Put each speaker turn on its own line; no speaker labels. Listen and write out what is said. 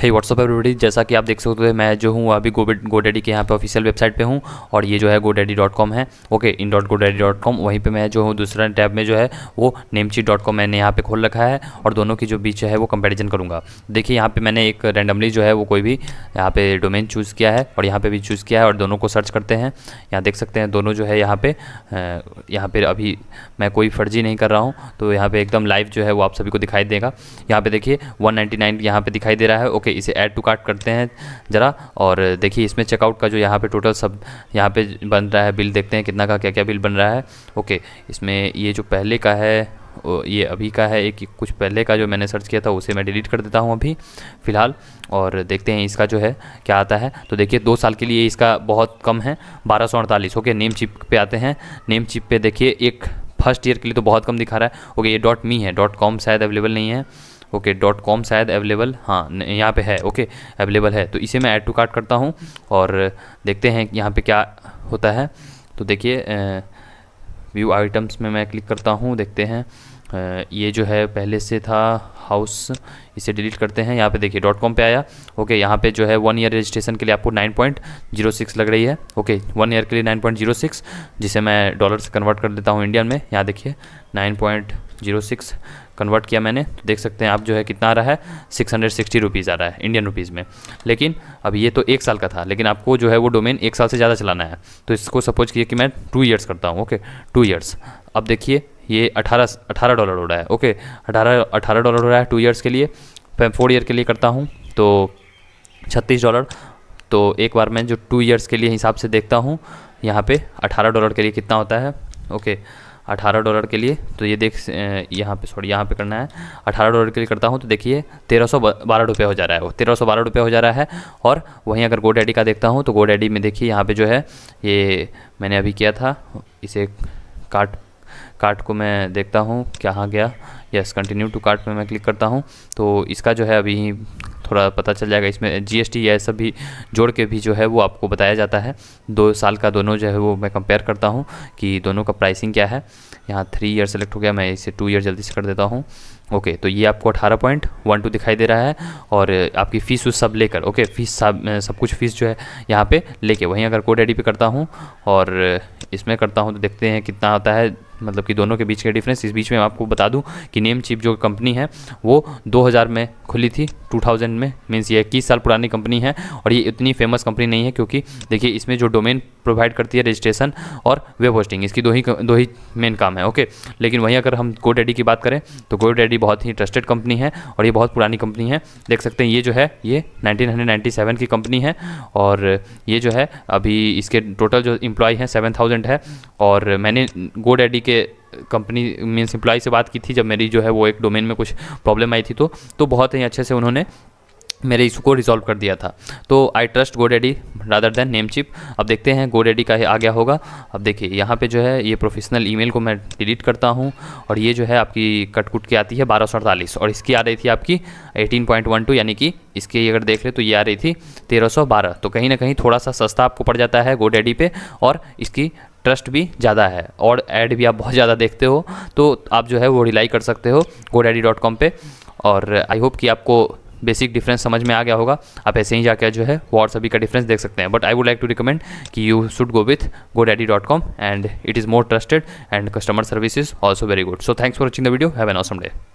हे WhatsApp everybody जैसा कि आप देख सकते हो मैं जो हूँ अभी गोडेडी के यहाँ पे ऑफिशियल वेबसाइट पे हूँ और ये जो है गोडेडी डॉट कॉम है okay in dot daddy dot com वहीं पर मैं जो हूँ दूसरा टैब में जो है वो नेमची डॉट कॉम मैंने यहाँ पे खोल रखा है और दोनों की जो बीच है वो कंपेरिजन करूँगा देखिए यहाँ पर मैंने एक रैंडमली जो है वो कोई भी यहाँ पे डोमेन चूज़ किया है और यहाँ पर भी चूज़ किया है और दोनों को सर्च करते हैं यहाँ देख सकते हैं दोनों जो है यहाँ पर यहाँ पर अभी मैं कोई फर्जी नहीं कर रहा हूँ तो यहाँ पर एकदम लाइव जो है वो आप सभी को दिखाई देगा यहाँ पर देखिए वन नाइन्टी नाइन यहाँ पर दिखाई दे रहा है ओके ओके इसे ऐड टू कार्ट करते हैं ज़रा और देखिए इसमें चेकआउट का जो यहाँ पे टोटल सब यहाँ पे बन रहा है बिल देखते हैं कितना का क्या क्या बिल बन रहा है ओके इसमें ये जो पहले का है ये अभी का है एक कुछ पहले का जो मैंने सर्च किया था उसे मैं डिलीट कर देता हूँ अभी फ़िलहाल और देखते हैं इसका जो है क्या आता है तो देखिए दो साल के लिए इसका बहुत कम है बारह सौ अड़तालीस ओके नेम चिप पे आते हैं नेम चिप पे देखिए एक फर्स्ट ईयर के लिए तो बहुत कम दिखा रहा है ओके ये डॉट मी है डॉट कॉम शायद अवेलेबल नहीं है ओके डॉट कॉम शायद अवेलेबल हाँ यहाँ पे है ओके अवेलेबल है तो इसे मैं ऐड टू कार्ट करता हूँ और देखते हैं यहाँ पे क्या होता है तो देखिए व्यू आइटम्स में मैं क्लिक करता हूँ देखते हैं ये जो है पहले से था हाउस इसे डिलीट करते हैं यहाँ पे देखिए डॉट कॉम पर आया ओके यहाँ पे जो है वन ईयर रजिस्ट्रेशन के लिए आपको 9.06 लग रही है ओके वन ईयर के लिए 9.06 जिसे मैं डॉलर से कन्वर्ट कर देता हूँ इंडियन में यहाँ देखिए पॉइंट जीरो सिक्स कन्वर्ट किया मैंने तो देख सकते हैं आप जो है कितना आ रहा है सिक्स हंड्रेड सिक्सटी रुपीज़ आ रहा है इंडियन रुपीज़ में लेकिन अब ये तो एक साल का था लेकिन आपको जो है वो डोमेन एक साल से ज़्यादा चलाना है तो इसको सपोज किया कि मैं टू ईयर्स करता हूँ ओके टू ईयर्स अब देखिए ये अठारह अठारह डॉलर हो रहा है ओके अठारह अठारह डॉलर हो रहा है टू ईयर्स के लिए फोर ईयर के लिए करता हूँ तो छत्तीस डॉलर तो एक बार मैं जो टू ईयर्स के लिए हिसाब से देखता हूँ यहाँ पे अठारह डॉलर के लिए कितना होता है ओके okay. अठारह डॉलर के लिए तो ये देख यहाँ पे सॉरी यहाँ पे करना है अठारह डॉलर के लिए करता हूँ तो देखिए तेरह सौ बारह रुपये हो जा रहा है वो तेरह सौ बारह रुपये हो जा रहा है और वहीं अगर गोड एडी का देखता हूँ तो गोड एडी में देखिए यहाँ पे जो है ये मैंने अभी किया था इसे काट कार्ट को मैं देखता हूँ क्या गया यस कंटिन्यू टू कार्ट में मैं क्लिक करता हूँ तो इसका जो है अभी थोड़ा पता चल जाएगा इसमें जीएसटी या सब भी जोड़ के भी जो है वो आपको बताया जाता है दो साल का दोनों जो है वो मैं कंपेयर करता हूँ कि दोनों का प्राइसिंग क्या है यहाँ थ्री ईयर सेलेक्ट हो गया मैं इसे टू ईयर जल्दी से कर देता हूँ ओके तो ये आपको अठारह पॉइंट वन टू दिखाई दे रहा है और आपकी फ़ीस उस सब लेकर ओके फीस सब सब कुछ फ़ीस जो है यहाँ पे लेके वहीं अगर कोड एडी पे करता हूँ और इसमें करता हूँ तो देखते हैं कितना आता है मतलब कि दोनों के बीच का डिफरेंस इस बीच में मैं आपको बता दूं कि नेम चिप जो कंपनी है वो 2000 में खुली थी 2000 में मीन्स ये इक्कीस साल पुरानी कंपनी है और ये इतनी फेमस कंपनी नहीं है क्योंकि देखिए इसमें जो डोमेन प्रोवाइड करती है रजिस्ट्रेशन और वेब होस्टिंग इसकी दो ही दो ही मेन काम है ओके लेकिन वहीं अगर हम गो डैडी की बात करें तो गो डैडी बहुत ही ट्रस्टेड कंपनी है और ये बहुत पुरानी कंपनी है देख सकते हैं ये जो है ये नाइनटीन की कंपनी है और ये जो है अभी इसके टोटल जो इम्प्लॉय हैं सेवन है और मैंने गो डैडी के कंपनी मीन्स एम्प्लॉय से बात की थी जब मेरी जो है वो एक डोमेन में कुछ प्रॉब्लम आई थी तो तो बहुत ही अच्छे से उन्होंने मेरे इशू को रिजॉल्व कर दिया था तो I trust GoDaddy rather than Namecheap अब देखते हैं गो डैडी का आ गया होगा अब देखिए यहाँ पे जो है ये प्रोफेशनल ईमेल को मैं डिलीट करता हूँ और ये जो है आपकी कटकुट की आती है बारह सौ अड़तालीस और इसकी आ रही थी आपकी एटीन पॉइंट वन टू यानी कि इसकी अगर देख ले तो ये आ रही थी तेरह सौ बारह तो कहीं ना कहीं थोड़ा सा सस्ता आपको पड़ जाता है गो डैडी पर और इसकी ट्रस्ट भी ज़्यादा है और ऐड भी आप बहुत ज़्यादा देखते हो तो आप जो है वो रिलाई कर सकते हो डैडी डॉट कॉम पर और आई होप कि आपको बेसिक डिफरेंस समझ में आ गया होगा आप ऐसे ही जाकर जो है वॉट सभी का डिफरेंस देख सकते हैं but I would like to recommend कि you should go with GoDaddy dot com and it is more trusted and customer service is also very good so thanks for watching the video have an awesome day